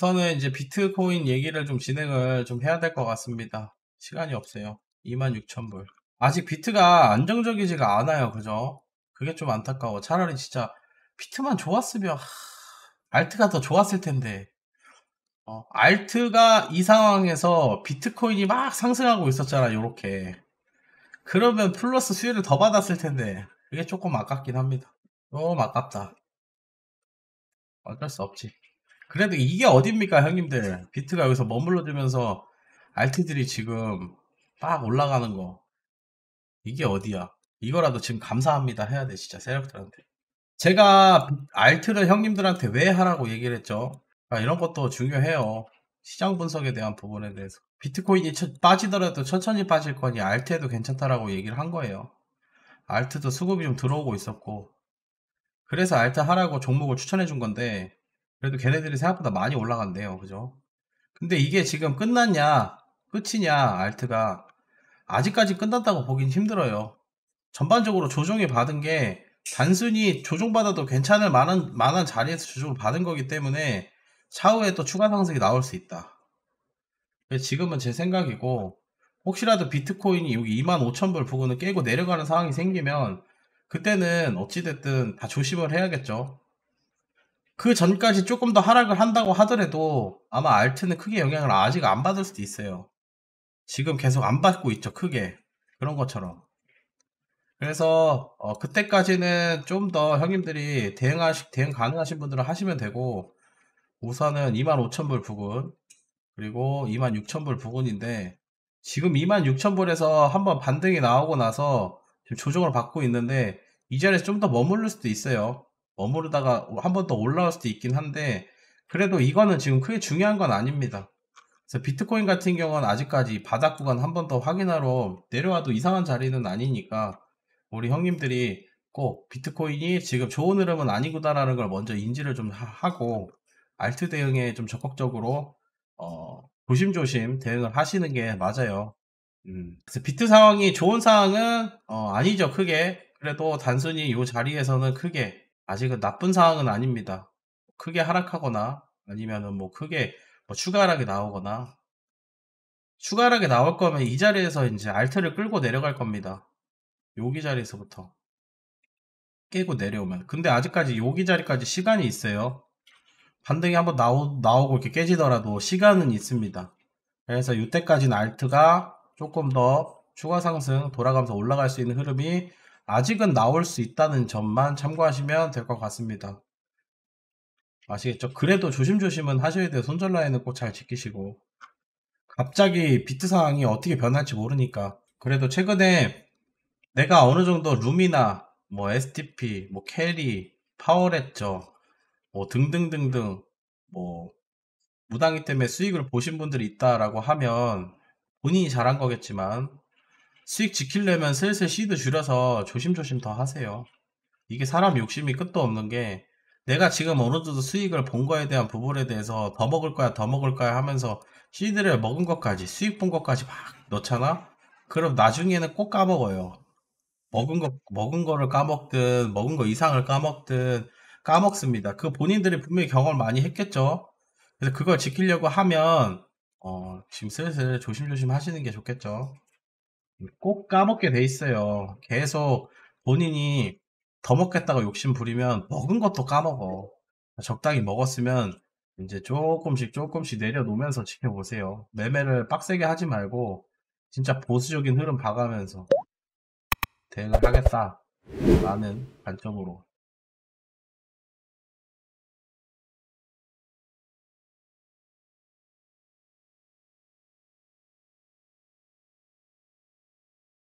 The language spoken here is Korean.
저는 이제 비트코인 얘기를 좀 진행을 좀 해야 될 것 같습니다. 시간이 없어요. 26,000불. 아직 비트가 안정적이지가 않아요. 그죠? 그게 좀 안타까워. 차라리 진짜 비트만 좋았으면 하... 알트가 더 좋았을 텐데. 어, 알트가 이 상황에서 비트코인이 막 상승하고 있었잖아. 요렇게. 그러면 플러스 수혜를 더 받았을 텐데. 그게 조금 아깝긴 합니다. 너무 아깝다. 어쩔 수 없지. 그래도 이게 어딥니까 형님들 비트가 여기서 머물러지면서 알트들이 지금 빡 올라가는 거 이게 어디야 이거라도 지금 감사합니다 해야 돼 진짜 세력들한테 제가 알트를 형님들한테 왜 하라고 얘기를 했죠 그 이런 것도 중요해요 시장 분석에 대한 부분에 대해서 비트코인이 처, 빠지더라도 천천히 빠질 거니 알트에도 괜찮다라고 얘기를 한 거예요 알트도 수급이 좀 들어오고 있었고 그래서 알트 하라고 종목을 추천해 준 건데 그래도 걔네들이 생각보다 많이 올라간대요. 그죠? 근데 이게 지금 끝났냐, 끝이냐, 알트가 아직까지 끝났다고 보긴 힘들어요. 전반적으로 조정이 받은 게 단순히 조정받아도 괜찮을 만한, 만한 자리에서 조정을 받은 거기 때문에 차후에 또 추가 상승이 나올 수 있다. 지금은 제 생각이고 혹시라도 비트코인이 여기 25,000불 부근을 깨고 내려가는 상황이 생기면 그때는 어찌됐든 다 조심을 해야겠죠. 그 전까지 조금 더 하락을 한다고 하더라도 아마 알트는 크게 영향을 아직 안 받을 수도 있어요. 지금 계속 안 받고 있죠, 크게. 그런 것처럼. 그래서 어, 그때까지는 좀 더 형님들이 대응하시, 대응 가능하신 분들은 하시면 되고 우선은 25,000불 부근 그리고 26,000불 부근인데 지금 26,000불에서 한번 반등이 나오고 나서 지금 조정을 받고 있는데 이 자리에서 좀 더 머무를 수도 있어요. 머무르다가 한 번 더 올라올 수도 있긴 한데 그래도 이거는 지금 크게 중요한 건 아닙니다. 그래서 비트코인 같은 경우는 아직까지 바닥 구간 한 번 더 확인하러 내려와도 이상한 자리는 아니니까 우리 형님들이 꼭 비트코인이 지금 좋은 흐름은 아니구나라는 걸 먼저 인지를 좀 하고 알트 대응에 좀 적극적으로 어, 조심조심 대응을 하시는 게 맞아요. 음, 그래서 비트 상황이 좋은 상황은 어, 아니죠 크게 그래도 단순히 이 자리에서는 크게 아직은 나쁜 상황은 아닙니다. 크게 하락하거나 아니면은 뭐 크게 뭐 추가 하락이 나오거나 추가 하락이 나올 거면 이 자리에서 이제 알트를 끌고 내려갈 겁니다. 여기 자리에서부터 깨고 내려오면 근데 아직까지 여기 자리까지 시간이 있어요. 반등이 한번 나오, 나오고 이렇게 깨지더라도 시간은 있습니다. 그래서 이때까지는 알트가 조금 더 추가 상승 돌아가면서 올라갈 수 있는 흐름이 아직은 나올 수 있다는 점만 참고하시면 될 것 같습니다. 아시겠죠? 그래도 조심조심은 하셔야 돼요. 손절 라인은 꼭 잘 지키시고. 갑자기 비트 상황이 어떻게 변할지 모르니까. 그래도 최근에 내가 어느 정도 룸이나 뭐 STP, 뭐 캐리, 파워레저, 뭐 등등등등 뭐 무당이 때문에 수익을 보신 분들이 있다라고 하면 본인이 잘한 거겠지만 수익 지키려면 슬슬 시드 줄여서 조심조심 더 하세요. 이게 사람 욕심이 끝도 없는 게 내가 지금 어느 정도 수익을 본 거에 대한 부분에 대해서 더 먹을 거야 더 먹을 거야 하면서 시드를 먹은 것까지 수익 본 것까지 막 넣잖아? 그럼 나중에는 꼭 까먹어요. 먹은 거, 먹은 거를 까먹든, 먹은 거 이상을 까먹든, 까먹습니다. 그 본인들이 분명히 경험을 많이 했겠죠? 그래서 그걸 지키려고 하면, 어, 지금 슬슬 조심조심 하시는 게 좋겠죠? 꼭 까먹게 돼 있어요. 계속 본인이 더 먹겠다고 욕심 부리면 먹은 것도 까먹어. 적당히 먹었으면 이제 조금씩 조금씩 내려놓으면서 지켜보세요. 매매를 빡세게 하지 말고 진짜 보수적인 흐름 봐가면서 대응을 하겠다. 라는 관점으로